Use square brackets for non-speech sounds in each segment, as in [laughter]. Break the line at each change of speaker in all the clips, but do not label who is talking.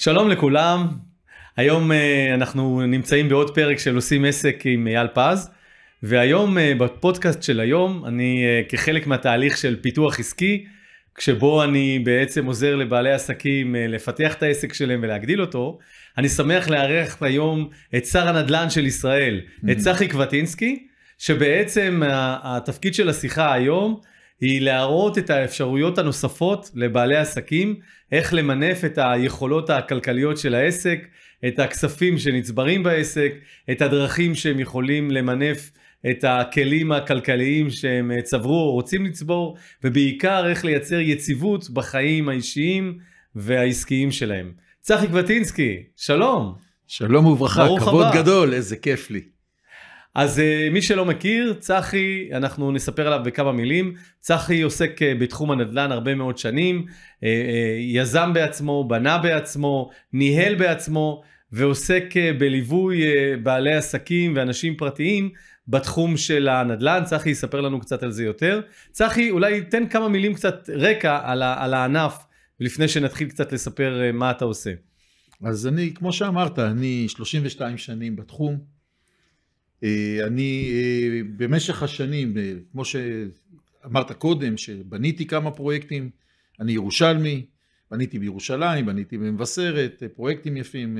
שלום לכולם, היום אה, אנחנו נמצאים בעוד פרק של עושים עסק עם אייל פז, והיום אה, בפודקאסט של היום אני אה, כחלק מהתהליך של פיתוח עסקי, כשבו אני בעצם עוזר לבעלי עסקים לפתח את העסק שלהם ולהגדיל אותו, אני שמח לארח היום את שר הנדל"ן של ישראל, mm-hmm. את צחי קווטינסקי, שבעצם התפקיד של השיחה היום היא להראות את האפשרויות הנוספות לבעלי עסקים, איך למנף את היכולות הכלכליות של העסק, את הכספים שנצברים בעסק, את הדרכים שהם יכולים למנף את הכלים הכלכליים שהם צברו או רוצים לצבור, ובעיקר איך לייצר יציבות בחיים האישיים והעסקיים שלהם. צחי קבטינסקי, שלום. שלום וברכה, כבוד הבא. גדול, איזה כיף לי. אז אה, מי שלא מכיר, צחי, אנחנו נספר עליו בכמה מילים. צחי עוסק אה, בתחום הנדל"ן הרבה מאוד שנים, אה, יזם בעצמו, בנה בעצמו, ניהל בעצמו, ועוסק בליווי בעלי עסקים ואנשים פרטיים בתחום של הנדל"ן. צחי יספר לנו קצת על זה יותר. צחי, אולי תן כמה מילים קצת רקע על, על הענף, לפני שנתחיל קצת לספר מה אתה עושה. אז אני, כמו שאמרת, אני 32 שנים בתחום.
אה, אני אה, במשך השנים, אה, כמו שאמרת קודם, שבניתי כמה פרויקטים, אני ירושלמי, בניתי בירושלים, בניתי במבשרת, פרויקטים יפים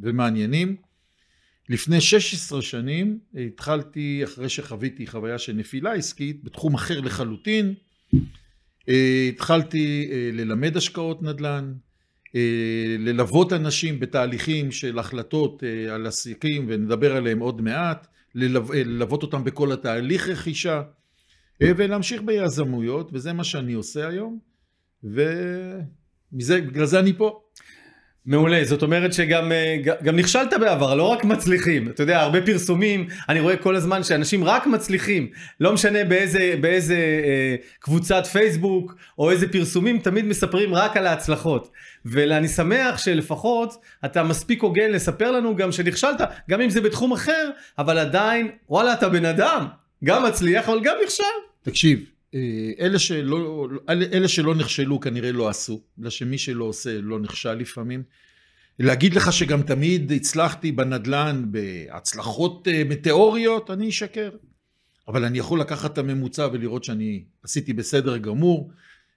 ומעניינים. לפני 16 שנים התחלתי, אחרי שחוויתי חוויה של נפילה עסקית, בתחום אחר לחלוטין, התחלתי ללמד השקעות נדל"ן, ללוות אנשים בתהליכים של החלטות על עסקים, ונדבר עליהם עוד מעט, אה, ללוות אותם בכל התהליך רכישה, אה, ולהמשיך ביזמויות, וזה
מה שאני עושה היום, ובגלל זה אני פה. מעולה, זאת אומרת שגם אה, גם נכשלת בעבר, לא רק מצליחים. אתה יודע, הרבה פרסומים, אני רואה כל הזמן שאנשים רק מצליחים. לא משנה באיזה, באיזה אה, קבוצת פייסבוק או איזה פרסומים, תמיד מספרים רק על ההצלחות. ואני שמח שלפחות אתה מספיק הוגן לספר לנו גם שנכשלת, גם אם זה בתחום אחר, אבל עדיין, וואלה, אתה בן אדם. גם מצליח, אבל גם נכשל. תקשיב, אה, אלה
שלא, אלה שלא נכשלו כנראה לא עשו, בגלל שמי שלא עושה לא נכשל לפעמים. להגיד לך שגם תמיד הצלחתי בנדל"ן בהצלחות אה, מטאוריות, אני אשקר. אבל אני יכול לקחת את הממוצע ולראות שאני עשיתי בסדר גמור,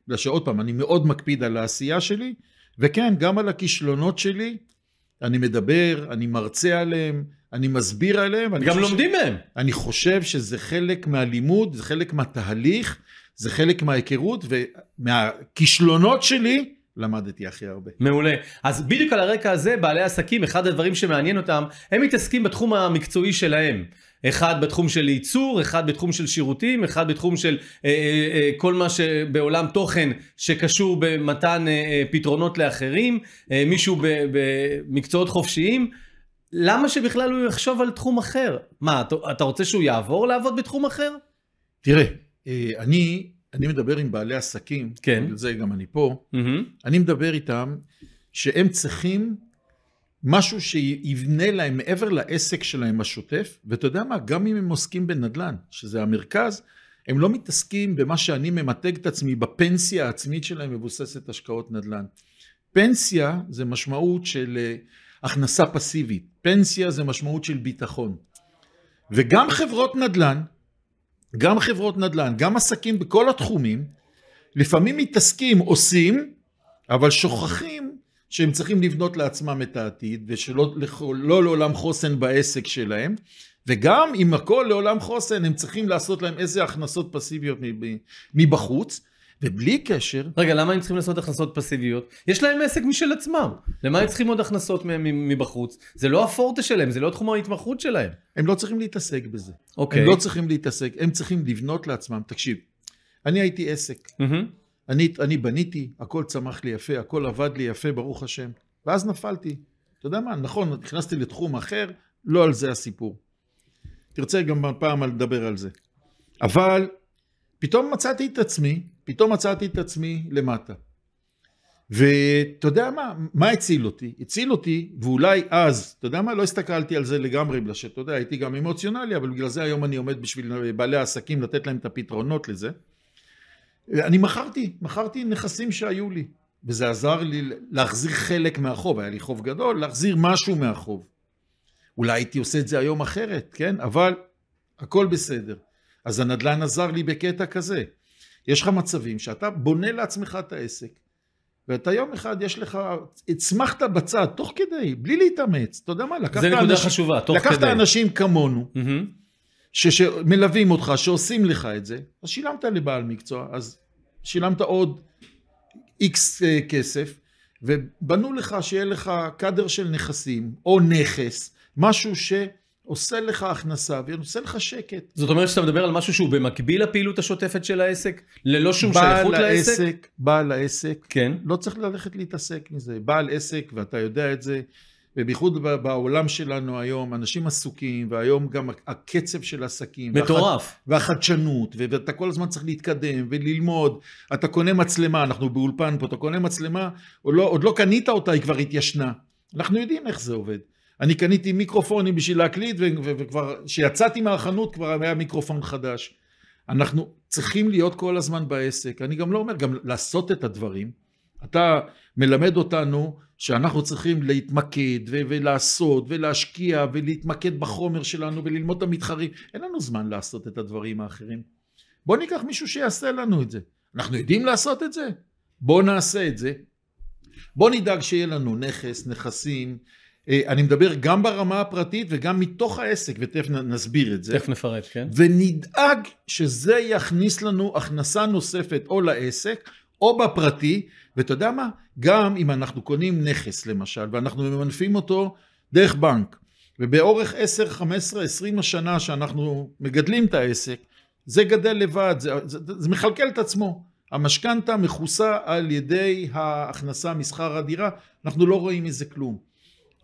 בגלל שעוד פעם, אני מאוד מקפיד על העשייה שלי, וכן, גם על הכישלונות שלי, אני מדבר, אני מרצה עליהם, אני מסביר עליהם. גם לומדים ש... מהם. אני חושב שזה חלק מהלימוד, זה חלק מהתהליך, זה חלק
מההיכרות ומהכישלונות שלי למדתי הכי הרבה. מעולה. אז בדיוק על הרקע הזה בעלי עסקים, אחד הדברים שמעניין אותם, הם מתעסקים בתחום המקצועי שלהם. אחד בתחום של ייצור, אחד בתחום של שירותים, אחד בתחום של אה, אה, אה כל מה שבעולם תוכן שקשור במתן אה, אה, פתרונות לאחרים, אה, מישהו במקצועות חופשיים. למה שבכלל הוא יחשוב על תחום אחר? מה, אתה רוצה שהוא יעבור לעבוד בתחום אחר? תראה, אה, אני, אני מדבר עם
בעלי עסקים, כן. בגלל זה גם אני פה, mm-hmm. אני מדבר איתם שהם צריכים משהו שיבנה להם מעבר לעסק שלהם השוטף, ואתה יודע מה, גם אם הם עוסקים בנדל"ן, שזה המרכז, הם לא מתעסקים במה שאני ממתג את עצמי בפנסיה העצמית שלהם מבוססת השקעות נדל"ן. פנסיה זה משמעות של אה, הכנסה פסיבית, פנסיה זה משמעות של ביטחון. וגם חברות נדל"ן גם חברות נדל"ן, גם עסקים בכל התחומים, לפעמים מתעסקים, עושים, אבל שוכחים שהם צריכים לבנות לעצמם את העתיד, ושלא לא לעולם חוסן בעסק שלהם, וגם אם הכל לעולם חוסן, הם צריכים לעשות להם איזה הכנסות פסיביות מבחוץ,
ובלי קשר... רגע, למה הם צריכים לעשות הכנסות פסיביות? יש להם עסק משל עצמם. למה הם צריכים עוד הכנסות מבחוץ? זה לא הפורטה שלהם, זה לא תחום ההתמחות שלהם. הם לא צריכים להתעסק
בזה. אוקיי. הם לא צריכים להתעסק, הם צריכים לבנות לעצמם. תקשיב, אני הייתי עסק. אני, אני בניתי, הכל צמח לי יפה, הכל עבד לי יפה, ברוך השם. ואז נפלתי. אתה יודע מה, נכון, נכנסתי לתחום אחר, לא על זה הסיפור. תרצה גם פעם לדבר על זה. אבל פתאום מצאתי את עצמי פתאום מצאתי את עצמי למטה. ואתה יודע מה, מה הציל אותי? הציל אותי, ואולי אז, אתה יודע מה, לא הסתכלתי על זה לגמרי, בגלל שאתה יודע, הייתי גם אמוציונלי, אבל בגלל זה היום אני עומד בשביל בעלי העסקים לתת להם את הפתרונות לזה. אני מכרתי, מכרתי נכסים שהיו לי, וזה עזר לי להחזיר חלק מהחוב, היה לי חוב גדול, להחזיר משהו מהחוב. אולי הייתי עושה את זה היום אחרת, כן? אבל הכל בסדר. אז הנדל"ן עזר לי בקטע כזה. יש לך מצבים שאתה בונה לעצמך את העסק, ואתה יום אחד יש לך, הצמחת בצד, תוך כדי, בלי להתאמץ. אתה יודע מה, לקחת אנשים... זה נקודה חשובה, תוך לקחת כדי. לקחת אנשים כמונו, mm-hmm. ש, שמלווים אותך, שעושים לך את זה, אז שילמת לבעל מקצוע, אז שילמת עוד איקס אה, כסף, ובנו לך שיהיה לך קאדר של נכסים, או נכס, משהו ש... עושה לך הכנסה ועושה לך שקט. זאת אומרת שאתה מדבר על משהו שהוא במקביל לפעילות השוטפת של העסק? ללא שום שייכות לעסק? העסק, בעל העסק, כן. לא צריך ללכת להתעסק עם זה. בעל עסק, ואתה יודע את זה, ובייחוד בעולם שלנו היום, אנשים עסוקים, והיום גם הקצב של עסקים. מטורף. והחד, והחדשנות, ואתה כל הזמן צריך להתקדם וללמוד. אתה קונה מצלמה, אנחנו באולפן פה, אתה קונה מצלמה, עוד לא, עוד לא קנית אותה, היא כבר התיישנה. אנחנו יודעים איך זה עובד. אני קניתי מיקרופונים בשביל להקליט, וכבר, כשיצאתי מהחנות כבר היה מיקרופון חדש. אנחנו צריכים להיות כל הזמן בעסק. אני גם לא אומר, גם לעשות את הדברים. אתה מלמד אותנו שאנחנו צריכים להתמקד ו- ולעשות ולהשקיע ולהתמקד בחומר שלנו וללמוד את המתחרים. אין לנו זמן לעשות את הדברים האחרים. בוא ניקח מישהו שיעשה לנו את זה. אנחנו יודעים לעשות את זה? בוא נעשה את זה. בוא נדאג שיהיה לנו נכס, נכסים, אה, אני מדבר גם ברמה הפרטית וגם מתוך העסק, ותכף נסביר את זה. תכף נפרט, כן. ונדאג שזה יכניס לנו הכנסה נוספת או לעסק או בפרטי, ואתה יודע מה? גם אם אנחנו קונים נכס למשל, ואנחנו ממנפים אותו דרך בנק, ובאורך 10, 15, 20 השנה שאנחנו מגדלים את העסק, זה גדל לבד, זה, זה, זה זה מכלכל את עצמו. המשכנתה מכוסה על ידי ההכנסה משכר הדירה, אנחנו לא רואים מזה כלום.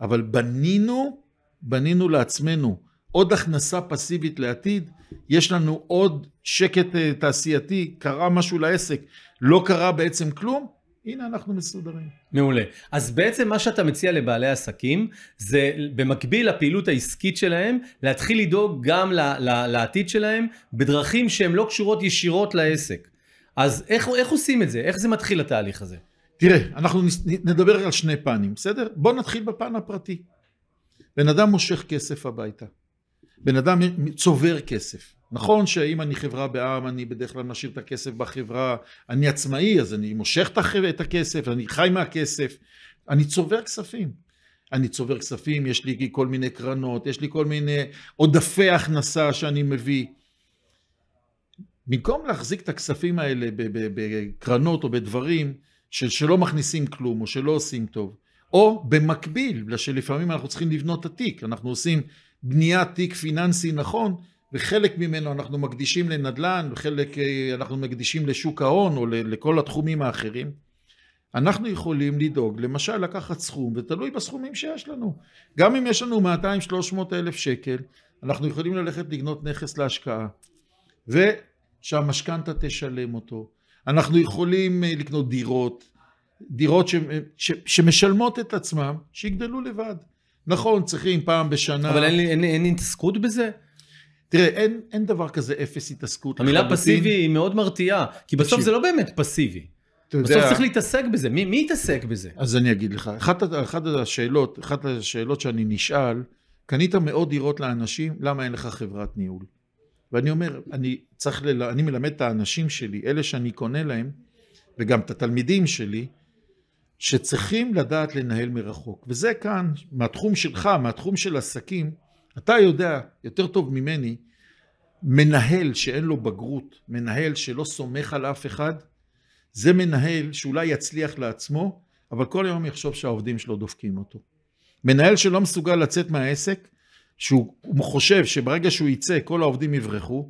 אבל בנינו, בנינו לעצמנו עוד הכנסה פסיבית לעתיד, יש לנו עוד שקט אה, תעשייתי, קרה משהו לעסק,
לא קרה בעצם כלום,
הנה אנחנו מסודרים.
מעולה. אז בעצם מה שאתה מציע לבעלי עסקים, זה במקביל לפעילות העסקית שלהם, להתחיל לדאוג גם ל- ל- לעתיד שלהם, בדרכים שהן לא קשורות ישירות לעסק. אז איך, איך עושים את זה? איך זה מתחיל התהליך הזה?
תראה, אנחנו נדבר על שני פנים, בסדר? בוא נתחיל בפן הפרטי. בן אדם מושך כסף הביתה. בן אדם צובר כסף. נכון שאם אני חברה בעם אני בדרך כלל משאיר את הכסף בחברה, אני עצמאי אז אני מושך את הכסף, אני חי מהכסף, אני צובר כספים. אני צובר כספים, יש לי כל מיני קרנות, יש לי כל מיני עודפי הכנסה שאני מביא. במקום להחזיק את הכספים האלה בקרנות או בדברים, של, שלא מכניסים כלום או שלא עושים טוב, או במקביל, בגלל שלפעמים אנחנו צריכים לבנות את התיק, אנחנו עושים בניית תיק פיננסי נכון, וחלק ממנו אנחנו מקדישים לנדל"ן, וחלק אה, אנחנו מקדישים לשוק ההון או לכל התחומים האחרים. אנחנו יכולים לדאוג, למשל לקחת סכום, ותלוי בסכומים שיש לנו. גם אם יש לנו 200-300 אלף שקל, אנחנו יכולים ללכת לקנות נכס להשקעה, ושהמשכנתה תשלם אותו, אנחנו יכולים אה, לקנות דירות, דירות ש, ש, שמשלמות את עצמם, שיגדלו לבד. נכון, צריכים פעם בשנה... אבל אין, אין, אין התעסקות בזה? תראה, אין, אין דבר כזה אפס התעסקות. המילה לחלוטין. פסיבי היא מאוד מרתיעה, כי בסוף פשיב. זה לא באמת
פסיבי. בסוף יודע... צריך
להתעסק בזה, מי, מי יתעסק בזה? אז אני אגיד לך, אחת, אחת, השאלות, אחת השאלות שאני נשאל, קנית מאות דירות לאנשים, למה אין לך חברת ניהול? ואני אומר, אני צריך, ל... אני מלמד את האנשים שלי, אלה שאני קונה להם, וגם את התלמידים שלי, שצריכים לדעת לנהל מרחוק. וזה כאן, מהתחום שלך, מהתחום של עסקים, אתה יודע יותר טוב ממני, מנהל שאין לו בגרות, מנהל שלא סומך על אף אחד, זה מנהל שאולי יצליח לעצמו, אבל כל היום יחשוב שהעובדים שלו דופקים אותו. מנהל שלא מסוגל לצאת מהעסק, שהוא חושב שברגע שהוא יצא כל העובדים יברחו.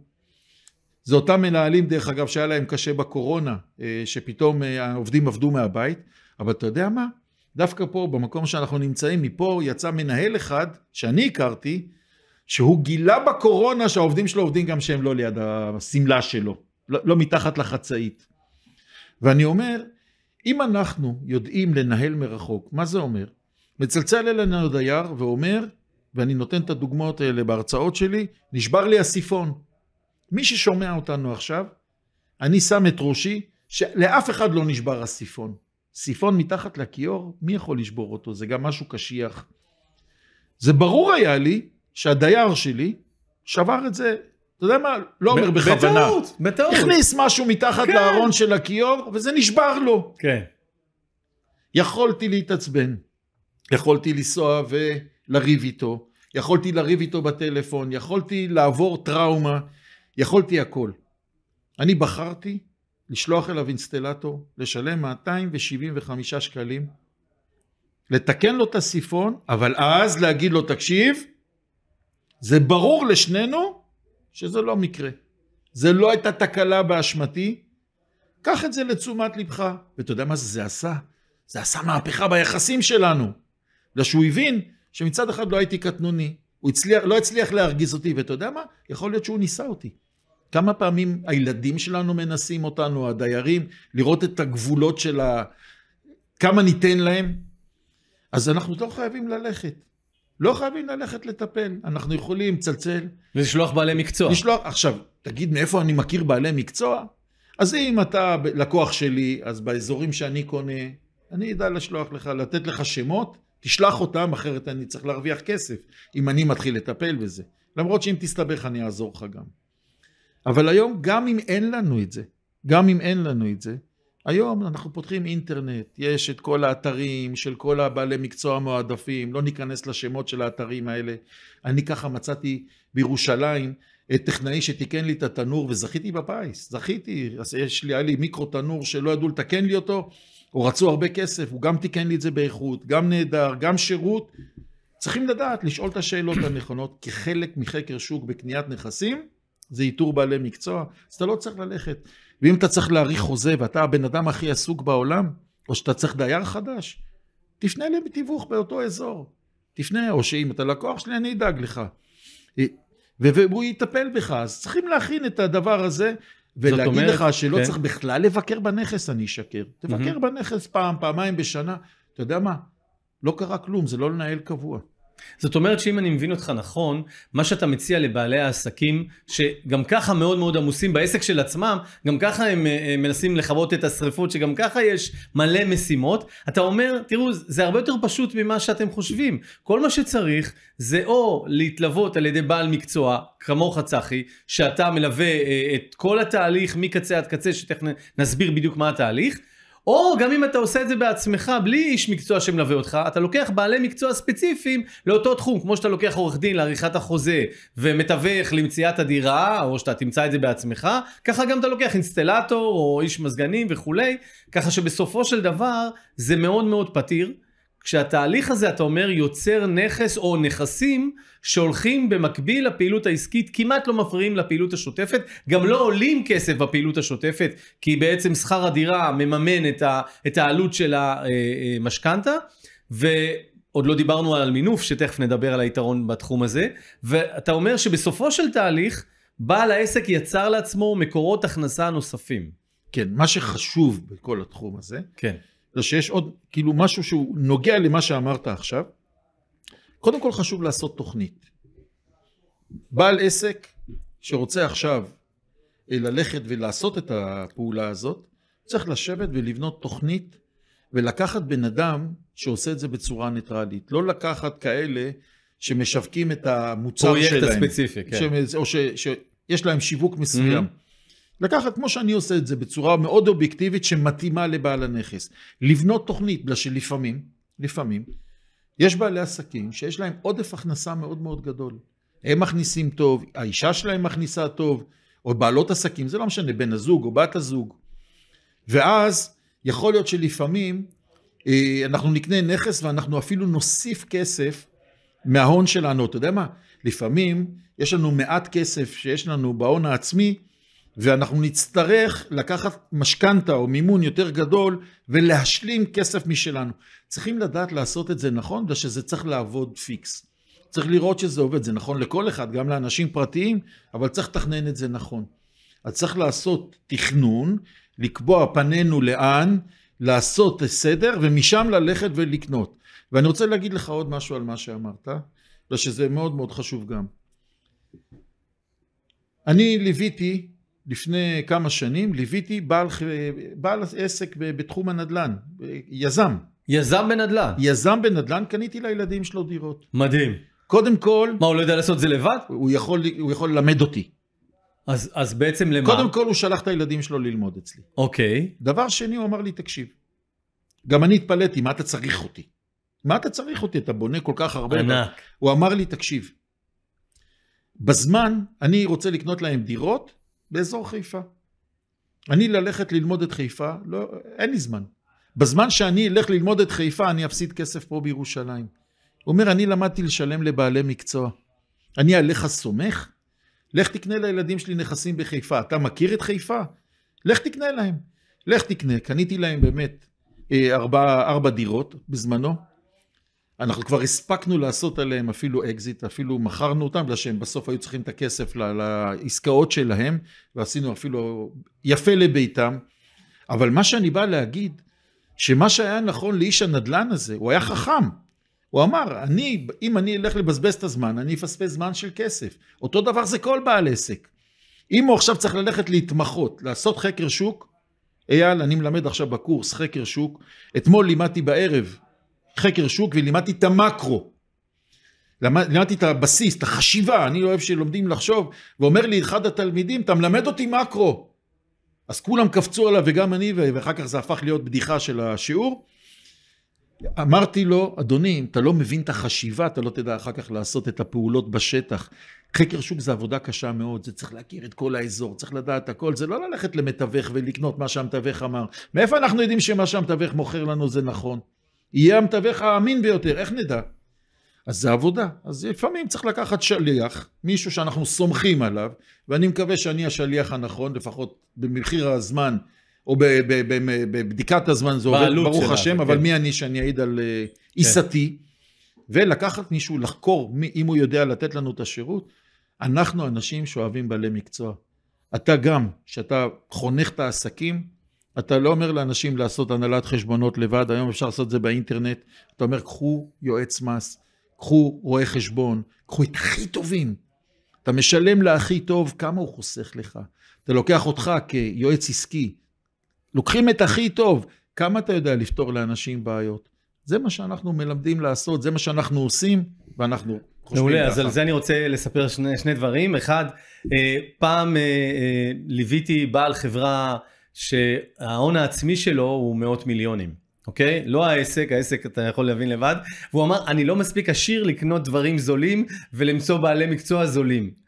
זה אותם מנהלים, דרך אגב, שהיה להם קשה בקורונה, אה, שפתאום אה, העובדים עבדו מהבית, אבל אתה יודע מה? דווקא פה, במקום שאנחנו נמצאים, מפה יצא מנהל אחד, שאני הכרתי, שהוא גילה בקורונה שהעובדים שלו עובדים גם שהם לא ליד השמלה שלו, לא, לא מתחת לחצאית. ואני אומר, אם אנחנו יודעים לנהל מרחוק, מה זה אומר? מצלצל אלינו דייר ואומר, ואני נותן את הדוגמאות האלה בהרצאות שלי, נשבר לי הסיפון. מי ששומע אותנו עכשיו, אני שם את ראשי, שלאף אחד לא נשבר הסיפון. סיפון מתחת לכיור, מי יכול לשבור אותו? זה גם משהו קשיח. זה ברור היה לי שהדייר שלי שבר את זה, אתה יודע מה? לא אומר בכוונה. בטעות, בטעות. הכניס משהו מתחת כן. לארון של הכיור, וזה נשבר לו. כן. יכולתי להתעצבן. יכולתי לנסוע ו... לריב איתו, יכולתי לריב איתו בטלפון, יכולתי לעבור טראומה, יכולתי הכל. אני בחרתי לשלוח אליו אינסטלטור, לשלם 275 שקלים, לתקן לו את הסיפון, אבל אז להגיד לו, תקשיב, זה ברור לשנינו שזה לא מקרה. זה לא הייתה תקלה באשמתי, קח את זה לתשומת לבך. ואתה יודע מה זה, עשה? זה עשה מהפכה ביחסים שלנו. בגלל שהוא הבין שמצד אחד לא הייתי קטנוני, הוא הצליח, לא הצליח להרגיז אותי, ואתה יודע מה? יכול להיות שהוא ניסה אותי. כמה פעמים הילדים שלנו מנסים אותנו, הדיירים, לראות את הגבולות של ה... כמה ניתן להם? אז אנחנו לא חייבים ללכת. לא חייבים ללכת לטפל, אנחנו יכולים לצלצל. ולשלוח בעלי מקצוע. לשלוח, עכשיו, תגיד מאיפה אני מכיר בעלי מקצוע? אז אם אתה לקוח שלי, אז באזורים שאני קונה, אני אדע לשלוח לך, לתת לך שמות תשלח אותם, אחרת אני צריך להרוויח כסף, אם אני מתחיל לטפל בזה. למרות שאם תסתבך אני אעזור לך גם. אבל היום, גם אם אין לנו את זה, גם אם אין לנו את זה, היום אנחנו פותחים אינטרנט, יש את כל האתרים של כל הבעלי מקצוע המועדפים, לא ניכנס לשמות של האתרים האלה. אני ככה מצאתי בירושלים את טכנאי שתיקן לי את התנור וזכיתי בפיס, זכיתי, אז יש לי, היה לי מיקרו תנור שלא ידעו לתקן לי אותו, או רצו הרבה כסף, הוא גם תיקן לי את זה באיכות, גם נהדר, גם שירות. צריכים לדעת לשאול את השאלות הנכונות כחלק מחקר שוק בקניית נכסים, זה איתור בעלי מקצוע, אז אתה לא צריך ללכת. ואם אתה צריך להעריך חוזה ואתה הבן אדם הכי עסוק בעולם, או שאתה צריך דייר חדש, תפנה בתיווך באותו אזור. תפנה, או שאם אתה לקוח שלי אני אדאג לך. והוא יטפל בך, אז צריכים להכין את הדבר הזה ולהגיד אומרת, לך שלא כן. צריך בכלל לבקר בנכס, אני אשקר. תבקר mm-hmm. בנכס פעם, פעמיים בשנה. אתה יודע מה? לא קרה כלום,
זה לא לנהל קבוע. זאת אומרת שאם אני מבין אותך נכון, מה שאתה מציע לבעלי העסקים, שגם ככה מאוד מאוד עמוסים בעסק של עצמם, גם ככה הם, הם אה, אה, מנסים לכבות את השריפות, שגם ככה יש מלא משימות, אתה אומר, תראו, זה הרבה יותר פשוט ממה שאתם חושבים. כל מה שצריך זה או להתלוות על ידי בעל מקצוע, כמוך צחי, שאתה מלווה אה, את כל התהליך מקצה עד קצה, שתכף נסביר בדיוק מה התהליך, או גם אם אתה עושה את זה בעצמך, בלי איש מקצוע שמלווה אותך, אתה לוקח בעלי מקצוע ספציפיים לאותו תחום, כמו שאתה לוקח עורך דין לעריכת החוזה ומתווך למציאת הדירה, או שאתה תמצא את זה בעצמך, ככה גם אתה לוקח אינסטלטור או איש מזגנים וכולי, ככה שבסופו של דבר זה מאוד מאוד פתיר. כשהתהליך הזה, אתה אומר, יוצר נכס או נכסים שהולכים במקביל לפעילות העסקית, כמעט לא מפריעים לפעילות השוטפת, גם לא עולים כסף בפעילות השוטפת, כי בעצם שכר הדירה מממן את, ה, את העלות של המשכנתה, אה, אה, ועוד לא דיברנו על מינוף, שתכף נדבר על היתרון בתחום הזה, ואתה אומר שבסופו של תהליך, בעל העסק יצר לעצמו מקורות הכנסה נוספים. כן, מה שחשוב
בכל התחום הזה, כן. זה שיש עוד כאילו משהו שהוא נוגע למה שאמרת עכשיו. קודם כל חשוב לעשות תוכנית. בעל עסק שרוצה עכשיו אה, ללכת ולעשות את הפעולה הזאת, צריך לשבת ולבנות תוכנית ולקחת בן אדם שעושה את זה בצורה ניטרלית. לא לקחת כאלה שמשווקים את המוצר שלהם. פרויקט הספציפי, כן. ש... או ש... שיש להם שיווק מסוים. Mm-hmm. לקחת, כמו שאני עושה את זה, בצורה מאוד אובייקטיבית שמתאימה לבעל הנכס. לבנות תוכנית, בגלל שלפעמים, לפעמים, יש בעלי עסקים שיש להם עודף הכנסה מאוד מאוד גדול. הם מכניסים טוב, האישה שלהם מכניסה טוב, או בעלות עסקים, זה לא משנה, בן הזוג או בת הזוג. ואז יכול להיות שלפעמים אה, אנחנו נקנה נכס ואנחנו אפילו נוסיף כסף מההון שלנו. אתה יודע מה? לפעמים יש לנו מעט כסף שיש לנו בהון העצמי, ואנחנו נצטרך לקחת משכנתה או מימון יותר גדול ולהשלים כסף משלנו. צריכים לדעת לעשות את זה נכון בגלל שזה צריך לעבוד פיקס. צריך לראות שזה עובד, זה נכון לכל אחד, גם לאנשים פרטיים, אבל צריך לתכנן את זה נכון. אז צריך לעשות תכנון, לקבוע פנינו לאן, לעשות סדר ומשם ללכת ולקנות. ואני רוצה להגיד לך עוד משהו על מה שאמרת, בגלל שזה מאוד מאוד חשוב גם. אני ליוויתי לפני כמה שנים ליוויתי בעל, בעל עסק בתחום הנדל"ן, יזם. יזם בנדל"ן. יזם בנדל"ן, קניתי לילדים שלו דירות. מדהים. קודם כל... מה, הוא לא יודע לעשות את זה לבד? הוא יכול, הוא יכול ללמד אותי. אז, אז בעצם למה? קודם כל הוא שלח את הילדים שלו ללמוד אצלי. אוקיי. דבר שני, הוא אמר לי, תקשיב, גם אני התפלאתי, מה אתה צריך אותי? מה אתה צריך אותי? אתה בונה כל כך הרבה... ענק. הוא אמר לי, תקשיב, בזמן אני רוצה לקנות להם דירות באזור חיפה. אני ללכת ללמוד את חיפה, לא, אין לי זמן. בזמן שאני אלך ללמוד את חיפה, אני אפסיד כסף פה בירושלים. הוא אומר, אני למדתי לשלם לבעלי מקצוע. אני עליך סומך? לך תקנה לילדים שלי נכסים בחיפה. אתה מכיר את חיפה? לך תקנה להם. לך תקנה. קניתי להם באמת אה, ארבע, ארבע דירות בזמנו. אנחנו כבר הספקנו לעשות עליהם אפילו אקזיט, אפילו מכרנו אותם, בגלל שהם בסוף היו צריכים את הכסף לעסקאות שלהם, ועשינו אפילו יפה לביתם. אבל מה שאני בא להגיד, שמה שהיה נכון לאיש הנדל"ן הזה, הוא היה חכם. הוא אמר, אני, אם אני אלך לבזבז את הזמן, אני אפספס זמן של כסף. אותו דבר זה כל בעל עסק. אם הוא עכשיו צריך ללכת להתמחות, לעשות חקר שוק, אייל, אני מלמד עכשיו בקורס חקר שוק. אתמול לימדתי בערב חקר שוק ולימדתי את המקרו. למד, לימדתי את הבסיס, את החשיבה, אני לא אוהב שלומדים לחשוב, ואומר לי אחד התלמידים, אתה מלמד אותי מקרו. אז כולם קפצו עליו וגם אני, ואחר כך זה הפך להיות בדיחה של השיעור. אמרתי לו, אדוני, אם אתה לא מבין את החשיבה, אתה לא תדע אחר כך לעשות את הפעולות בשטח. חקר שוק זה עבודה קשה מאוד, זה צריך להכיר את כל האזור, צריך לדעת הכל, זה לא ללכת למתווך ולקנות מה שהמתווך אמר. מאיפה אנחנו יודעים שמה שהמתווך מוכר לנו זה נכון? יהיה המתווך האמין ביותר, איך נדע? אז זה עבודה. אז לפעמים צריך לקחת שליח, מישהו שאנחנו סומכים עליו, ואני מקווה שאני השליח הנכון, לפחות במחיר הזמן, או בבדיקת הזמן זה עובד, ברוך שלה, השם, כן. אבל מי אני שאני אעיד על אה, כן. עיסתי, כן. ולקחת מישהו, לחקור מי, אם הוא יודע לתת לנו את השירות. אנחנו אנשים שאוהבים בעלי מקצוע. אתה גם, כשאתה חונך את העסקים, אתה לא אומר לאנשים לעשות הנהלת חשבונות לבד, היום אפשר לעשות את זה באינטרנט. אתה אומר, קחו יועץ מס, קחו רואה חשבון, קחו את הכי טובים. אתה משלם להכי טוב, כמה הוא חוסך לך. אתה לוקח אותך כיועץ עסקי, לוקחים את הכי טוב, כמה אתה יודע לפתור לאנשים בעיות. זה מה שאנחנו מלמדים לעשות, זה מה
שאנחנו עושים, ואנחנו חושבים ככה. מעולה, אז על זה אני רוצה לספר שני, שני דברים. אחד, אה, פעם אה, אה, ליוויתי בעל חברה שההון העצמי שלו הוא מאות מיליונים. אוקיי? לא העסק, העסק אתה יכול להבין לבד. והוא אמר, אני לא מספיק עשיר לקנות דברים זולים ולמצוא בעלי מקצוע זולים.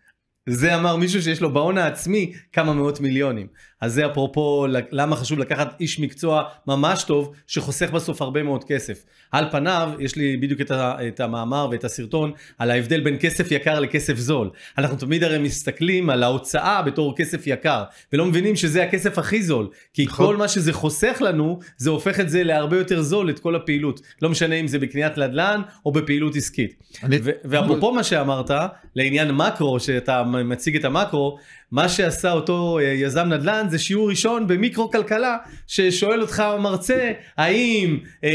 זה אמר מישהו שיש לו בהון העצמי כמה מאות מיליונים. אז זה אפרופו למה חשוב לקחת איש מקצוע ממש טוב, שחוסך בסוף הרבה מאוד כסף. על פניו, יש לי בדיוק את, את המאמר ואת הסרטון על ההבדל בין כסף יקר לכסף זול. אנחנו תמיד הרי מסתכלים על ההוצאה בתור כסף יקר, ולא מבינים שזה הכסף הכי זול, כי נכון. כל מה שזה חוסך לנו, זה הופך את זה להרבה יותר זול, את כל הפעילות. לא משנה אם זה בקניית נדל"ן או בפעילות עסקית. אני... ואפרופו מה שאמרת, לעניין מקרו, שאתה... מציג את המקרו, מה שעשה אותו אה, יזם נדל"ן זה שיעור ראשון במיקרו-כלכלה, ששואל אותך המרצה, האם אה, אה,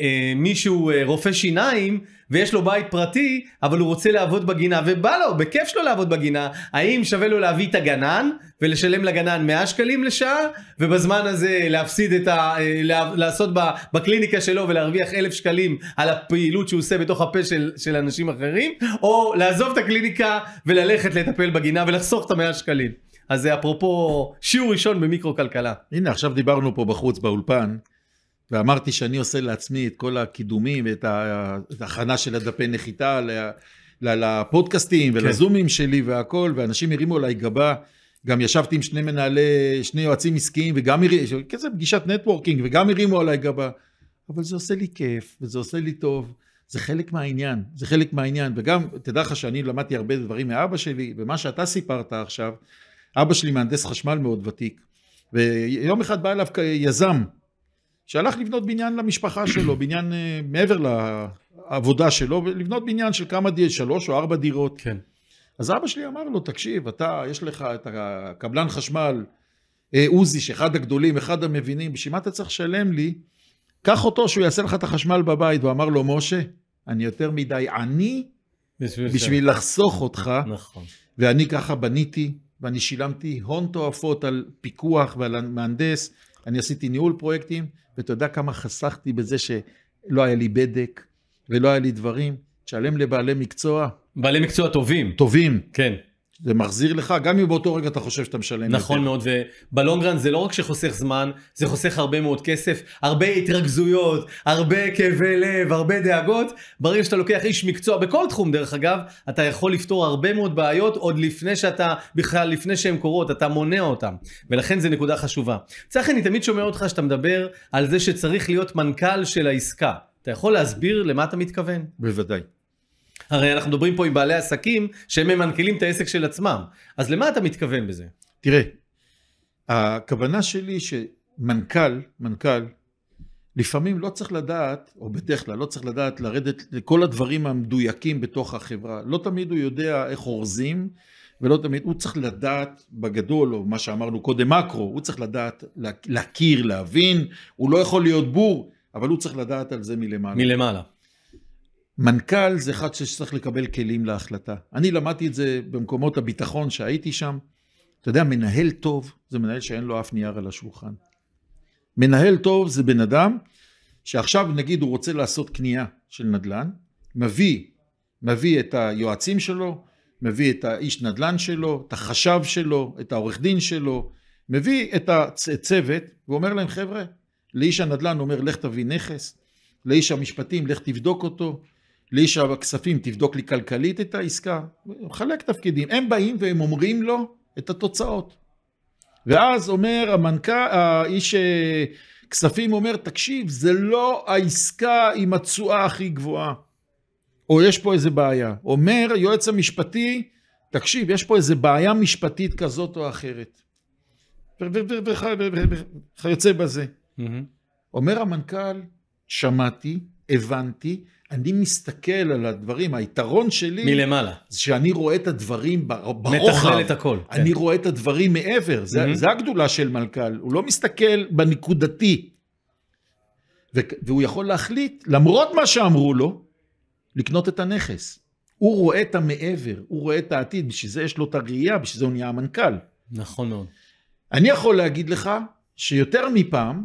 אה, מישהו אה, רופא שיניים, ויש לו בית פרטי, אבל הוא רוצה לעבוד בגינה, ובא לו, בכיף שלו לעבוד בגינה, האם שווה לו להביא את הגנן, ולשלם לגנן 100 שקלים לשעה, ובזמן הזה להפסיד את ה... אה, לעשות בקליניקה שלו ולהרוויח 1,000 שקלים על הפעילות שהוא עושה בתוך הפה של, של אנשים אחרים, או לעזוב את הקליניקה וללכת לטפל בגינה ולחסוך את ה-100 שקלים. אז זה אפרופו שיעור ראשון במיקרו-כלכלה. הנה, עכשיו דיברנו פה
בחוץ באולפן. ואמרתי שאני עושה לעצמי את כל הקידומים ואת ההכנה של הדפי נחיתה לפודקאסטים כן. ולזומים שלי והכל, ואנשים הרימו עליי גבה. גם ישבתי עם שני מנהלי, שני יועצים עסקיים, וגם הרימו, כזה פגישת נטוורקינג, וגם הרימו עליי גבה. אבל זה עושה לי כיף, וזה עושה לי טוב. זה חלק מהעניין, זה חלק מהעניין. וגם, תדע לך שאני למדתי הרבה דברים מאבא שלי, ומה שאתה סיפרת עכשיו, אבא שלי מהנדס חשמל מאוד ותיק. ויום אחד בא אליו יזם שהלך לבנות בניין למשפחה שלו, בניין אה, מעבר לעבודה שלו, לבנות בניין של כמה, דירות, שלוש או ארבע דירות. כן. אז אבא שלי אמר לו, תקשיב, אתה, יש לך את הקבלן חשמל, אה, עוזי, שאחד הגדולים, אחד המבינים, בשביל מה אתה צריך לשלם לי? קח אותו שהוא יעשה לך את החשמל בבית. הוא אמר לו, משה, אני יותר מדי עני בשביל, בשביל לחסוך אותך. נכון. ואני ככה בניתי, ואני שילמתי הון תועפות על פיקוח ועל מהנדס, אני עשיתי ניהול פרויקטים, ואתה יודע כמה חסכתי בזה שלא היה לי בדק ולא היה לי
דברים. תשלם לבעלי מקצוע. בעלי מקצוע טובים. טובים. כן. זה מחזיר לך, גם אם באותו רגע אתה חושב שאתה משלם. נכון יותר. מאוד, ובלונגרנד זה לא רק שחוסך זמן, זה חוסך הרבה מאוד כסף, הרבה התרכזויות, הרבה כאבי לב, הרבה דאגות. ברגע שאתה לוקח איש מקצוע, בכל תחום דרך אגב, אתה יכול לפתור הרבה מאוד בעיות עוד לפני שאתה, בכלל לפני שהן קורות, אתה מונע אותן. ולכן זו נקודה חשובה. צחי, אני תמיד שומע אותך שאתה מדבר על זה שצריך להיות מנכ"ל של העסקה. אתה יכול להסביר למה אתה מתכוון? בוודאי. הרי אנחנו מדברים פה עם בעלי עסקים שהם ממנכלים את העסק של עצמם. אז למה אתה מתכוון בזה? תראה, הכוונה שלי שמנכ"ל,
מנכ"ל, לפעמים לא צריך לדעת, או בדרך כלל לא צריך לדעת לרדת לכל הדברים המדויקים בתוך החברה. לא תמיד הוא יודע איך אורזים, ולא תמיד, הוא צריך לדעת בגדול, או מה שאמרנו קודם מקרו, הוא צריך לדעת להכיר, להבין, הוא לא יכול להיות בור, אבל הוא צריך לדעת על זה מלמעלה. מלמעלה. מנכ"ל זה אחד שצריך לקבל כלים להחלטה. אני למדתי את זה במקומות הביטחון שהייתי שם. אתה יודע, מנהל טוב זה מנהל שאין לו אף נייר על השולחן. מנהל טוב זה בן אדם שעכשיו נגיד הוא רוצה לעשות קנייה של נדל"ן, מביא, מביא את היועצים שלו, מביא את האיש נדל"ן שלו, את החשב שלו, את העורך דין שלו, מביא את הצוות ואומר להם חבר'ה, לאיש הנדל"ן אומר לך תביא נכס, לאיש המשפטים לך תבדוק אותו, לאיש הכספים, תבדוק לי כלכלית את העסקה, מחלק תפקידים. הם באים והם אומרים לו את התוצאות. ואז אומר המנכ"ל, האיש אה, כספים אומר, תקשיב, זה לא העסקה עם התשואה הכי גבוהה. או יש פה איזה בעיה. אומר היועץ המשפטי, תקשיב, יש פה איזה בעיה משפטית כזאת או אחרת. וכיוצא בזה. אומר המנכ"ל, שמעתי, הבנתי, אני מסתכל על הדברים, היתרון שלי... מלמעלה. זה שאני רואה את הדברים ברוחב. מתכלל את הכל. אני כן. רואה את הדברים מעבר, זה, mm-hmm. זה הגדולה של מלכ"ל. הוא לא מסתכל בנקודתי. ו, והוא יכול להחליט, למרות מה שאמרו לו, לקנות את הנכס. הוא רואה את המעבר, הוא רואה את העתיד, בשביל זה יש לו את הראייה, בשביל זה הוא נהיה המנכ"ל. נכון מאוד. אני יכול להגיד לך שיותר מפעם,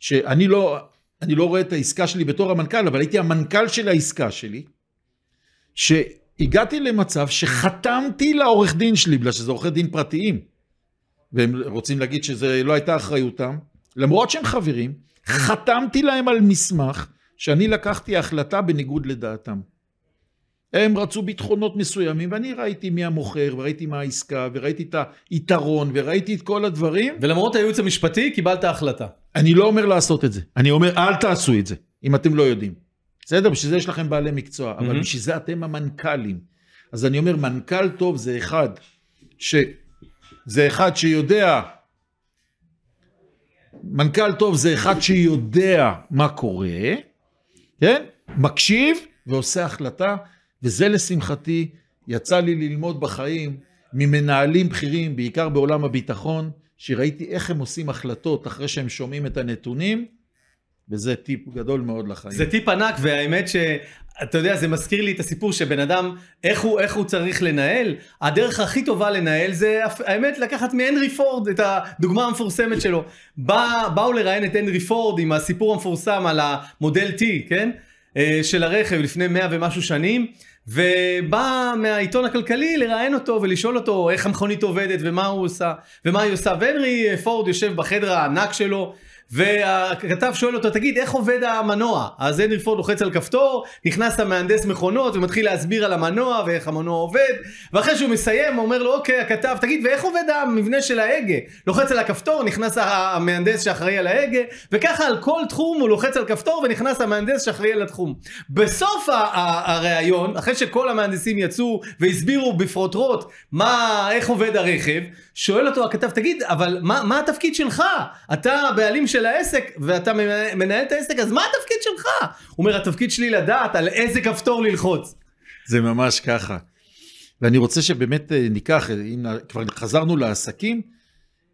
שאני לא, אני לא רואה את העסקה שלי בתור המנכ"ל, אבל הייתי המנכ"ל של העסקה שלי, שהגעתי למצב שחתמתי לעורך דין שלי, בגלל שזה עורכי דין פרטיים, והם רוצים להגיד שזה לא הייתה אחריותם, למרות שהם חברים, חתמתי להם על מסמך שאני לקחתי החלטה בניגוד לדעתם. הם רצו ביטחונות מסוימים, ואני ראיתי מי המוכר, וראיתי מה העסקה, וראיתי את היתרון, וראיתי את כל הדברים. ולמרות הייעוץ המשפטי, קיבלת החלטה. אני לא אומר לעשות את זה, אני אומר אל תעשו את זה, אם אתם לא יודעים. בסדר? בשביל זה יש לכם בעלי מקצוע, mm-hmm. אבל בשביל זה אתם המנכ"לים. אז אני אומר, מנכ"ל טוב זה אחד, ש... זה אחד שיודע, מנכ"ל טוב זה אחד שיודע מה קורה, כן? מקשיב ועושה החלטה, וזה לשמחתי, יצא לי ללמוד בחיים ממנהלים בכירים, בעיקר בעולם הביטחון, שראיתי איך הם עושים החלטות אחרי שהם שומעים
את הנתונים, וזה טיפ גדול מאוד לחיים. זה טיפ ענק, והאמת ש... אתה יודע, זה מזכיר לי את הסיפור שבן אדם, איך הוא, איך הוא צריך לנהל. הדרך הכי טובה לנהל זה, האמת, לקחת מהנרי פורד את הדוגמה המפורסמת שלו. בא, באו לראיין את הנרי פורד עם הסיפור המפורסם על המודל T, כן? אה, של הרכב לפני מאה ומשהו שנים. ובא מהעיתון הכלכלי לראיין אותו ולשאול אותו איך המכונית עובדת ומה הוא עושה ומה היא עושה והנרי פורד יושב בחדר הענק שלו והכתב שואל אותו, תגיד, איך עובד המנוע? אז הנרי פורד לוחץ על כפתור, נכנס למהנדס מכונות ומתחיל להסביר על המנוע ואיך המנוע עובד, ואחרי שהוא מסיים, הוא אומר לו, אוקיי, הכתב, תגיד, ואיך עובד המבנה של ההגה? לוחץ על הכפתור, נכנס המהנדס שאחראי על ההגה, וככה על כל תחום הוא לוחץ על כפתור ונכנס המהנדס שאחראי על התחום. בסוף הריאיון, אחרי שכל המהנדסים יצאו והסבירו בפרוטרוט מה, איך עובד הרכב, שואל אותו הכתב, תגיד, אבל מה, מה התפקיד שלך? אתה הבעלים של... של העסק, ואתה מנהל את העסק, אז מה התפקיד שלך? הוא אומר, התפקיד שלי לדעת על איזה כפתור ללחוץ. זה ממש ככה.
ואני רוצה שבאמת אה, ניקח, אה, אם כבר חזרנו לעסקים,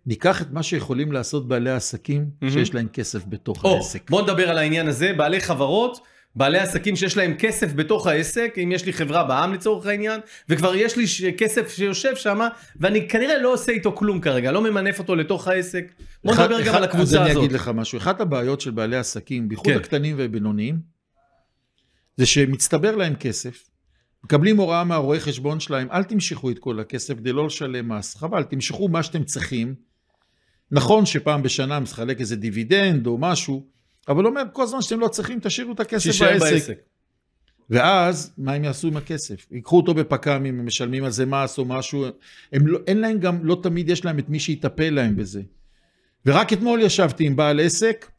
ניקח את מה שיכולים לעשות בעלי העסקים mm-hmm. שיש להם כסף בתוך oh, העסק.
בוא נדבר על העניין הזה, בעלי חברות. בעלי עסקים שיש להם כסף בתוך העסק, אם יש לי חברה בע"מ לצורך העניין, וכבר יש לי כסף שיושב שם, ואני כנראה לא עושה איתו כלום כרגע, לא ממנף אותו לתוך העסק. בוא נדבר גם על הקבוצה הזאת. אז אני אגיד
לך משהו, אחת הבעיות של בעלי עסקים, בייחוד כן. הקטנים והבינוניים, זה שמצטבר להם כסף, מקבלים הוראה מהרואה חשבון שלהם, אל תמשכו את כל הכסף כדי לא לשלם מס, חבל, תמשכו מה שאתם צריכים. נכון שפעם בשנה מסחלק איזה דיווידנד או משהו, אבל אומר, כל זמן שאתם לא צריכים, תשאירו את הכסף בעסק. בעסק. ואז, מה הם יעשו עם הכסף? ייקחו אותו בפק"מים, הם משלמים על זה מס או משהו. הם לא, אין להם גם, לא תמיד יש להם את מי שיטפל להם בזה. ורק אתמול ישבתי עם בעל עסק,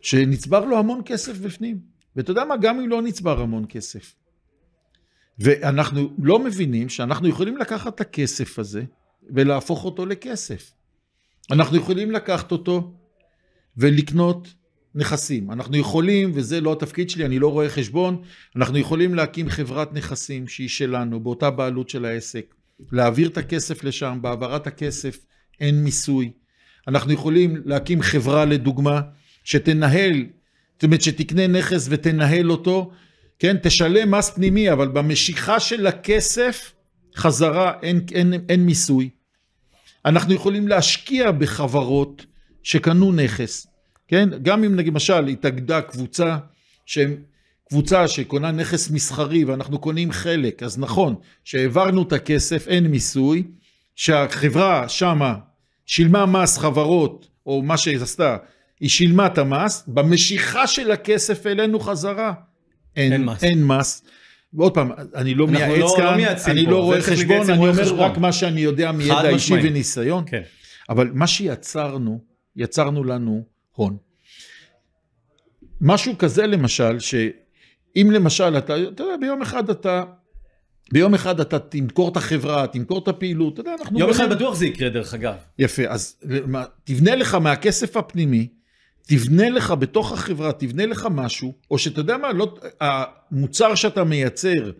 שנצבר לו המון כסף בפנים. ואתה יודע מה? גם אם לא נצבר המון כסף. ואנחנו לא מבינים שאנחנו יכולים לקחת את הכסף הזה ולהפוך אותו לכסף. אנחנו יכולים לקחת אותו ולקנות נכסים. אנחנו יכולים, וזה לא התפקיד שלי, אני לא רואה חשבון, אנחנו יכולים להקים חברת נכסים שהיא שלנו, באותה בעלות של העסק, להעביר את הכסף לשם, בהעברת הכסף אין מיסוי. אנחנו יכולים להקים חברה לדוגמה, שתנהל, זאת אומרת שתקנה נכס ותנהל אותו, כן, תשלם מס פנימי, אבל במשיכה של הכסף חזרה אין, אין, אין מיסוי. אנחנו יכולים להשקיע בחברות שקנו נכס. כן? גם אם למשל התאגדה קבוצה שהם קבוצה שקונה נכס מסחרי ואנחנו קונים חלק, אז נכון, שהעברנו את הכסף, אין מיסוי, שהחברה שמה שילמה מס חברות, או מה שהיא עשתה, היא שילמה את המס, במשיכה של הכסף אלינו חזרה, אין, אין, מס. אין מס. ועוד פעם, אני לא, לא מייעץ לא, כאן, לא אני פה. לא רואה חשבון, אני אומר חשבון. רק מה שאני יודע מידע אישי וניסיון, כן. אבל מה שיצרנו, יצרנו לנו הון. משהו כזה למשל, שאם למשל אתה, אתה יודע, ביום אחד אתה... ביום אחד אתה תמכור את החברה, תמכור את הפעילות, אתה יודע, אנחנו... יום אחד בטוח זה יקרה, דרך אגב. יפה, אז תבנה לך מהכסף הפנימי, תבנה לך בתוך החברה, תבנה לך משהו, או שאתה יודע מה, לא, המוצר שאתה מייצר,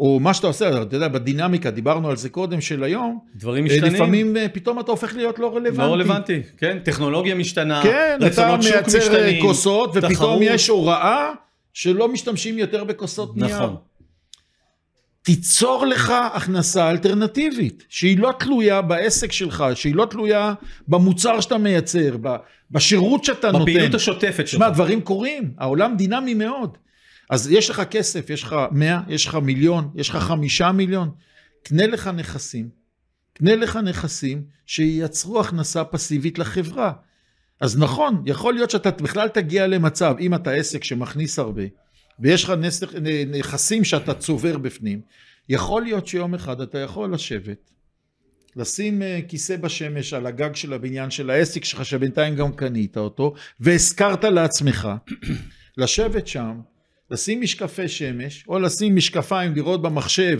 או מה שאתה עושה, אתה יודע, בדינמיקה, דיברנו על זה קודם, של היום.
דברים אה, משתנים. לפעמים אה, פתאום אתה הופך להיות לא רלוונטי. לא רלוונטי, כן, טכנולוגיה משתנה, כן, רצונות שוק אה, משתנים, כן, אתה מייצר כוסות, ופתאום תחרות. יש הוראה
שלא משתמשים
יותר בכוסות
נייר. נכון. תיצור לך הכנסה אלטרנטיבית, שהיא לא תלויה בעסק שלך, שהיא לא תלויה במוצר שאתה מייצר, בשירות שאתה בפעילות נותן. בפעילות השוטפת שלך. תשמע, דברים קורים, העולם דינמי מאוד. אז יש לך כסף, יש לך 100, יש לך מיליון, יש לך 5 מיליון, קנה לך נכסים. קנה לך נכסים שייצרו הכנסה פסיבית לחברה. אז נכון, יכול להיות שאתה בכלל תגיע למצב, אם אתה עסק שמכניס הרבה, ויש לך נכסים שאתה צובר בפנים, יכול להיות שיום אחד אתה יכול לשבת, לשים אה, כיסא בשמש על הגג של הבניין של העסק שלך, שבינתיים גם קנית אותו, והשכרת לעצמך, [clears throat] לשבת שם, לשים משקפי שמש, או לשים משקפיים, לראות במחשב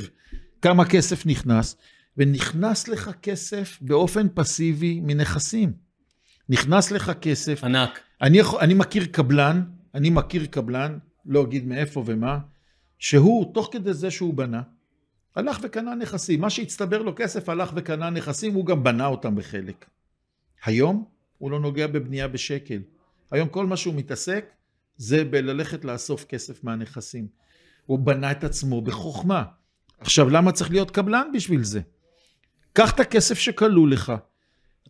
כמה כסף נכנס, ונכנס לך כסף באופן פסיבי מנכסים. נכנס לך כסף. ענק. אני, יכול, אני מכיר קבלן, אני מכיר קבלן, לא אגיד מאיפה ומה, שהוא, תוך כדי זה שהוא בנה, הלך וקנה נכסים. מה שהצטבר לו כסף, הלך וקנה נכסים, הוא גם בנה אותם בחלק. היום הוא לא נוגע בבנייה בשקל. היום כל מה שהוא מתעסק זה בללכת לאסוף כסף מהנכסים. הוא בנה את עצמו בחוכמה. עכשיו, למה צריך להיות קבלן בשביל זה? קח את הכסף שכלוא לך,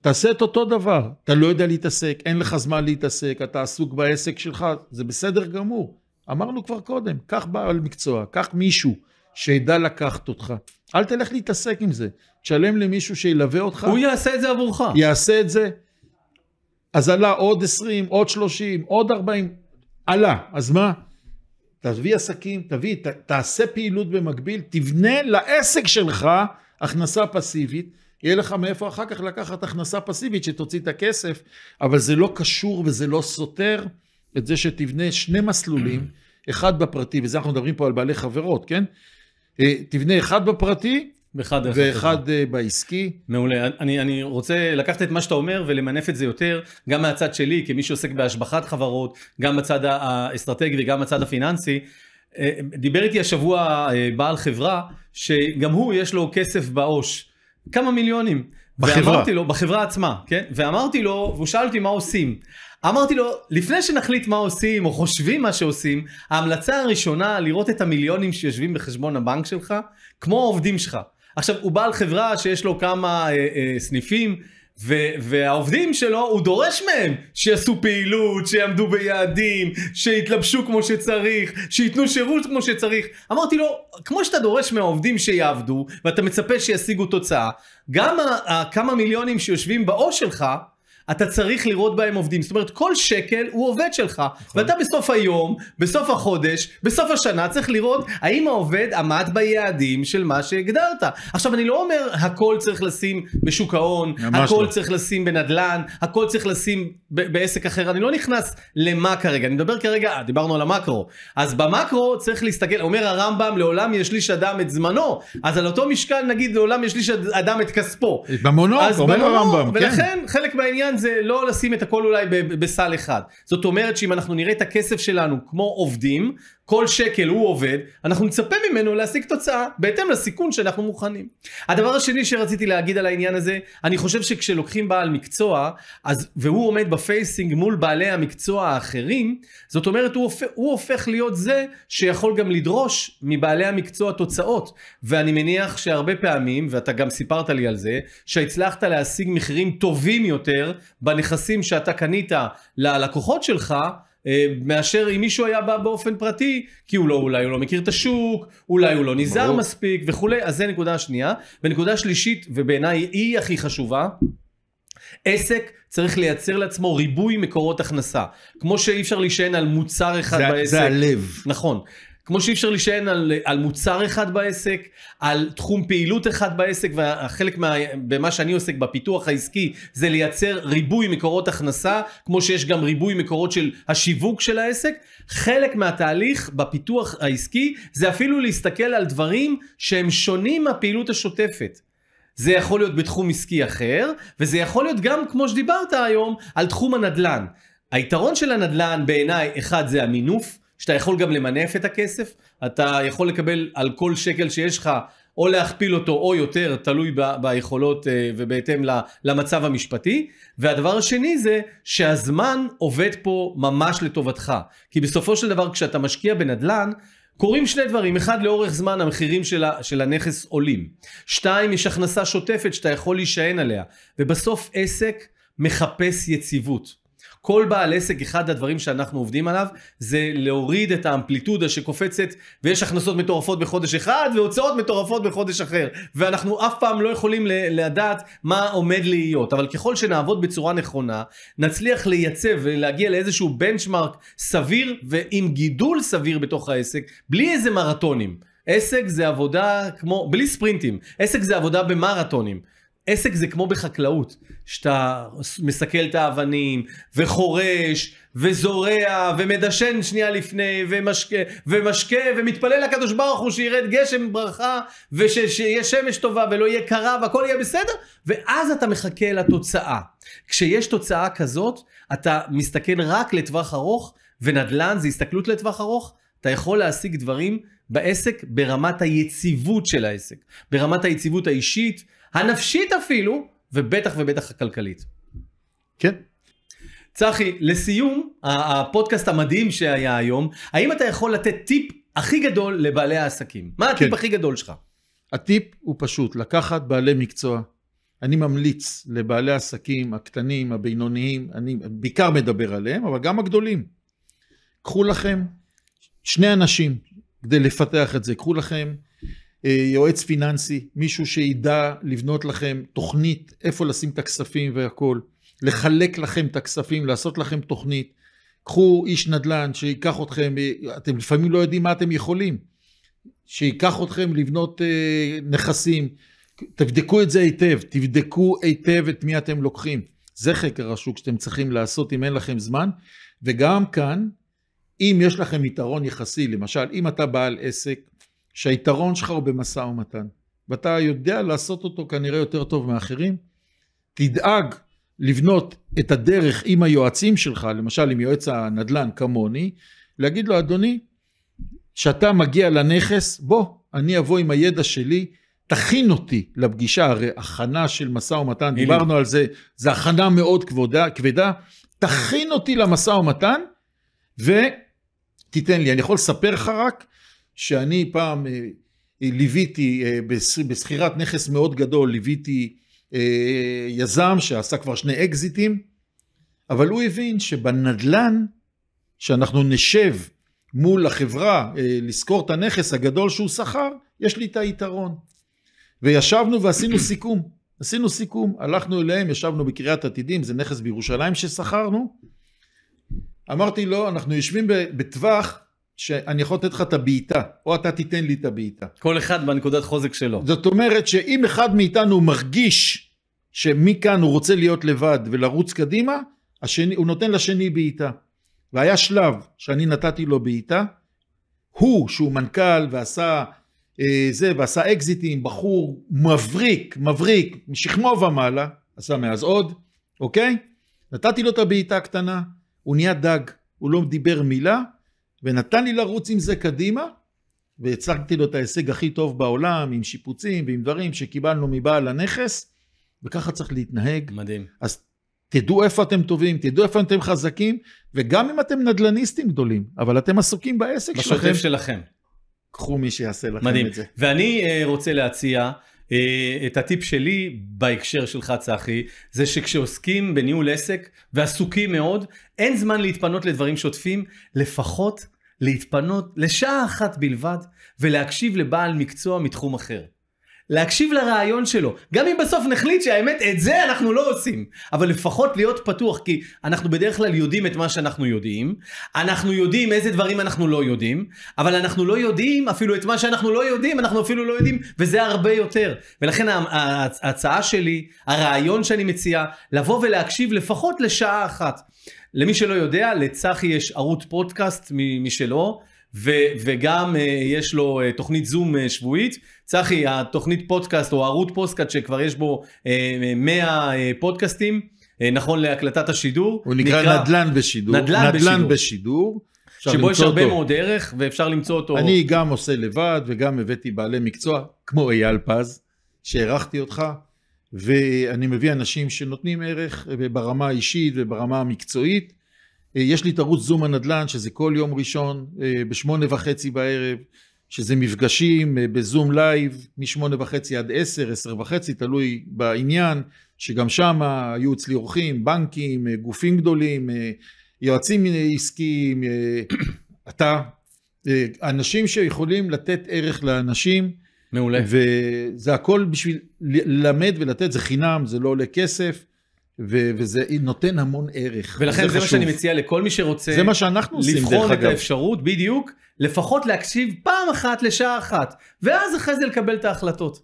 תעשה את אותו דבר. אתה לא יודע להתעסק, אין לך זמן להתעסק, אתה עסוק בעסק שלך, זה בסדר גמור. אמרנו כבר קודם, קח בעל מקצוע, קח מישהו שידע לקחת אותך. אל תלך להתעסק עם זה. תשלם למישהו שילווה אותך. הוא יעשה את זה עבורך. יעשה את זה. אז עלה עוד 20, עוד 30, עוד 40. עלה, אז מה? תביא עסקים, תביא, ת, תעשה פעילות במקביל, תבנה לעסק שלך הכנסה פסיבית, יהיה לך מאיפה אחר כך לקחת הכנסה פסיבית שתוציא את הכסף, אבל זה לא קשור וזה לא סותר את זה שתבנה שני מסלולים, אחד בפרטי, וזה אנחנו מדברים פה על
בעלי חברות, כן? אה, תבנה אחד בפרטי ואחד, ואחד אה, בעסקי. מעולה. אני, אני רוצה לקחת את מה שאתה אומר ולמנף את זה יותר, גם מהצד שלי, כמי שעוסק בהשבחת חברות, גם בצד האסטרטגי וגם בצד הפיננסי. אה, דיבר איתי השבוע אה, בעל חברה, שגם הוא יש לו כסף בעו"ש. כמה מיליונים. בחברה. ואמרתי לו, בחברה עצמה, כן? ואמרתי לו, והוא שאל אותי מה עושים. אמרתי לו, לפני שנחליט מה עושים, או חושבים מה שעושים, ההמלצה הראשונה לראות את המיליונים שיושבים בחשבון הבנק שלך, כמו העובדים שלך. עכשיו, הוא בעל חברה שיש לו כמה אה, אה, סניפים, ו- והעובדים שלו, הוא דורש מהם שיעשו פעילות, שיעמדו ביעדים, שיתלבשו כמו שצריך, שייתנו שירות כמו שצריך. אמרתי לו, כמו שאתה דורש מהעובדים שיעבדו, ואתה מצפה שישיגו תוצאה, גם ה- ה- כמה מיליונים שיושבים באו שלך, אתה צריך לראות בהם עובדים. זאת אומרת, כל שקל הוא עובד שלך. נכון. ואתה בסוף היום, בסוף החודש, בסוף השנה, צריך לראות האם העובד עמד ביעדים של מה שהגדרת. עכשיו, אני לא אומר הכל צריך לשים בשוק ההון, לא. הכל לא. צריך לשים בנדל"ן, הכל צריך לשים בעסק אחר. אני לא נכנס למה כרגע, אני מדבר כרגע, אה, דיברנו על המקרו. אז במקרו צריך להסתכל, אומר הרמב"ם, לעולם ישליש אדם את זמנו. אז על אותו משקל, נגיד, לעולם ישליש אדם את כספו. במונות, אומר הרמב"ם, כן. ולכן, חלק מהעניין זה לא לשים את הכל אולי בסל אחד. זאת אומרת שאם אנחנו נראה את הכסף שלנו כמו עובדים, כל שקל הוא עובד, אנחנו נצפה ממנו להשיג תוצאה בהתאם לסיכון שאנחנו מוכנים. הדבר השני שרציתי להגיד על העניין הזה, אני חושב שכשלוקחים בעל מקצוע, אז, והוא עומד בפייסינג מול בעלי המקצוע האחרים, זאת אומרת הוא, הופ, הוא הופך להיות זה שיכול גם לדרוש מבעלי המקצוע תוצאות. ואני מניח שהרבה פעמים, ואתה גם סיפרת לי על זה, שהצלחת להשיג מחירים טובים יותר בנכסים שאתה קנית ללקוחות שלך, אה, מאשר אם מישהו היה בא באופן פרטי, כי הוא לא, אולי הוא לא מכיר את השוק, אולי הוא לא נזהר מספיק וכולי, אז זה נקודה שנייה. ונקודה שלישית, ובעיניי היא הכי חשובה, עסק צריך לייצר לעצמו ריבוי מקורות הכנסה. כמו שאי אפשר להישען על מוצר אחד זה, בעסק. זה הלב. נכון. כמו שאי אפשר להישען על, על מוצר אחד בעסק, על תחום פעילות אחד בעסק, וחלק מה, במה שאני עוסק בפיתוח העסקי זה לייצר ריבוי מקורות הכנסה, כמו שיש גם ריבוי מקורות של השיווק של העסק, חלק מהתהליך בפיתוח העסקי זה אפילו להסתכל על דברים שהם שונים מהפעילות השוטפת. זה יכול להיות בתחום עסקי אחר, וזה יכול להיות גם, כמו שדיברת היום, על תחום הנדל"ן. היתרון של הנדל"ן בעיניי, אחד זה המינוף, שאתה יכול גם למנף את הכסף, אתה יכול לקבל על כל שקל שיש לך, או להכפיל אותו או יותר, תלוי ב, ביכולות אה, ובהתאם למצב המשפטי. והדבר השני זה שהזמן עובד פה ממש לטובתך. כי בסופו של דבר כשאתה משקיע בנדל"ן, קורים שני דברים, אחד לאורך זמן המחירים של, ה, של הנכס עולים, שתיים יש הכנסה שוטפת שאתה יכול להישען עליה, ובסוף עסק מחפש יציבות. כל בעל עסק, אחד הדברים שאנחנו עובדים עליו, זה להוריד את האמפליטודה שקופצת, ויש הכנסות מטורפות בחודש אחד, והוצאות מטורפות בחודש אחר. ואנחנו אף פעם לא יכולים לדעת מה עומד להיות. אבל ככל שנעבוד בצורה נכונה, נצליח לייצב ולהגיע לאיזשהו בנצ'מארק סביר, ועם גידול סביר בתוך העסק, בלי איזה מרתונים. עסק זה עבודה כמו, בלי ספרינטים, עסק זה עבודה במרתונים. עסק זה כמו בחקלאות, שאתה מסכל את האבנים, וחורש, וזורע, ומדשן שנייה לפני, ומשקה, ומשקה ומתפלל לקדוש ברוך הוא שירד גשם ברכה, ושיהיה שמש טובה, ולא יהיה קרה, והכל יהיה בסדר, ואז אתה מחכה לתוצאה. כשיש תוצאה כזאת, אתה מסתכל רק לטווח ארוך, ונדל"ן זה הסתכלות לטווח ארוך, אתה יכול להשיג דברים בעסק ברמת היציבות של העסק, ברמת היציבות האישית, הנפשית אפילו, ובטח ובטח הכלכלית. כן. צחי, לסיום הפודקאסט המדהים שהיה היום, האם אתה יכול לתת טיפ הכי גדול לבעלי העסקים? מה הטיפ כן. הכי גדול שלך? הטיפ הוא פשוט, לקחת בעלי מקצוע.
אני ממליץ לבעלי העסקים הקטנים, הבינוניים, אני בעיקר מדבר עליהם, אבל גם הגדולים. קחו לכם שני אנשים כדי לפתח את זה, קחו לכם אה, יועץ פיננסי, מישהו שידע לבנות לכם תוכנית איפה לשים את הכספים והכול, לחלק לכם את הכספים, לעשות לכם תוכנית. קחו איש נדל"ן שייקח אתכם, אה, אתם לפעמים לא יודעים מה אתם יכולים, שייקח אתכם לבנות אה, נכסים. תבדקו את זה היטב, תבדקו היטב את מי אתם לוקחים. זה חקר השוק שאתם צריכים לעשות אם אין לכם זמן. וגם כאן, אם יש לכם יתרון יחסי, למשל, אם אתה בעל עסק, שהיתרון שלך הוא במשא ומתן, ואתה יודע לעשות אותו כנראה יותר טוב מאחרים. תדאג לבנות את הדרך עם היועצים שלך, למשל עם יועץ הנדל"ן כמוני, להגיד לו, אדוני, כשאתה מגיע לנכס, בוא, אני אבוא עם הידע שלי, תכין אותי לפגישה, הרי הכנה של משא ומתן, אילי. דיברנו על זה, זה הכנה מאוד כבודה, כבדה, תכין אותי למשא ומתן ותיתן לי. אני יכול לספר לך רק שאני פעם אה, ליוויתי, אה, בשכירת נכס מאוד גדול, ליוויתי אה, יזם שעשה כבר שני אקזיטים, אבל הוא הבין שבנדלן, שאנחנו נשב מול החברה לשכור את הנכס הגדול שהוא שכר, יש לי את היתרון. וישבנו ועשינו [clears throat] סיכום. עשינו סיכום, הלכנו אליהם, ישבנו בקריית עתידים, זה נכס בירושלים ששכרנו. אמרתי לו, לא, אנחנו יושבים בטווח שאני יכול לתת לך את הבעיטה, או אתה תיתן לי את הבעיטה. כל אחד בנקודת חוזק שלו. זאת אומרת שאם אחד מאיתנו מרגיש שמכאן הוא רוצה להיות לבד ולרוץ קדימה, השני, הוא נותן לשני בעיטה. והיה שלב שאני נתתי לו בעיטה, הוא שהוא מנכ"ל ועשה אה, זה ועשה אקזיטים, בחור מבריק, מבריק, משכמו ומעלה, עשה מאז עוד, אוקיי? נתתי לו את הבעיטה הקטנה, הוא נהיה דג, הוא לא דיבר מילה, ונתן לי לרוץ עם זה קדימה, והצגתי לו את ההישג הכי טוב בעולם, עם שיפוצים ועם דברים שקיבלנו מבעל הנכס, וככה צריך להתנהג. מדהים. אז תדעו איפה אתם טובים, תדעו איפה אתם חזקים, וגם אם אתם נדלניסטים גדולים, אבל אתם עסוקים בעסק שלכם. בשוטף שלכם. קחו מי שיעשה לכם מדהים. את זה.
ואני אה, רוצה להציע אה, את הטיפ שלי בהקשר שלך צחי, זה שכשעוסקים בניהול עסק ועסוקים מאוד, אין זמן להתפנות לדברים שוטפים, לפחות להתפנות לשעה אחת בלבד ולהקשיב לבעל מקצוע מתחום אחר. להקשיב לרעיון שלו. גם אם בסוף נחליט שהאמת, את זה אנחנו לא עושים. אבל לפחות להיות פתוח, כי אנחנו בדרך כלל יודעים את מה שאנחנו יודעים, אנחנו יודעים איזה דברים אנחנו לא יודעים, אבל אנחנו לא יודעים אפילו את מה שאנחנו לא יודעים, אנחנו אפילו לא יודעים, וזה הרבה יותר. ולכן ההצעה שלי, הרעיון שאני מציע, לבוא ולהקשיב לפחות לשעה אחת. למי שלא יודע, לצחי יש ערוץ פודקאסט משלו, ו, וגם אה, יש לו אה, תוכנית זום אה, שבועית. צחי, התוכנית פודקאסט או ערוץ פודקאסט שכבר יש בו 100 פודקאסטים, נכון להקלטת השידור. הוא נקרא, נקרא נדל"ן בשידור. נדל"ן, נדל"ן בשידור. בשידור. שבו יש הרבה אותו. מאוד ערך ואפשר למצוא אותו. אני
גם עושה לבד וגם הבאתי בעלי מקצוע, כמו אייל פז, שהערכתי אותך, ואני מביא אנשים שנותנים ערך ברמה האישית וברמה המקצועית, יש לי את ערוץ זום הנדל"ן, שזה כל יום ראשון אה, בשמונה וחצי בערב, שזה מפגשים אה, בזום לייב משמונה וחצי עד עשר, עשר וחצי, תלוי בעניין, שגם שם היו אצלי אורחים, בנקים, אה, גופים גדולים, יועצים עסקיים, [coughs] אתה, אנשים שיכולים לתת ערך לאנשים. מעולה. וזה הכל בשביל ללמד ולתת, זה חינם, זה לא עולה כסף. וזה נותן המון ערך. ולכן זה, זה מה שאני מציע
לכל מי שרוצה, זה מה שאנחנו עושים דרך אגב. לבחון את האפשרות, בדיוק, לפחות להקשיב פעם אחת לשעה אחת, ואז אחרי זה לקבל את ההחלטות.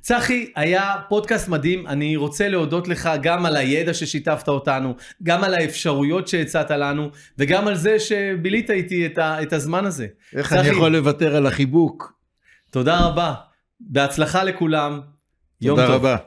צחי, היה פודקאסט מדהים, אני רוצה להודות לך גם על הידע ששיתפת אותנו, גם על האפשרויות שהצעת לנו, וגם על זה שבילית איתי את, ה, את הזמן הזה. איך צחי, אני יכול לוותר על החיבוק? תודה רבה, בהצלחה לכולם, יום טוב. תודה רבה.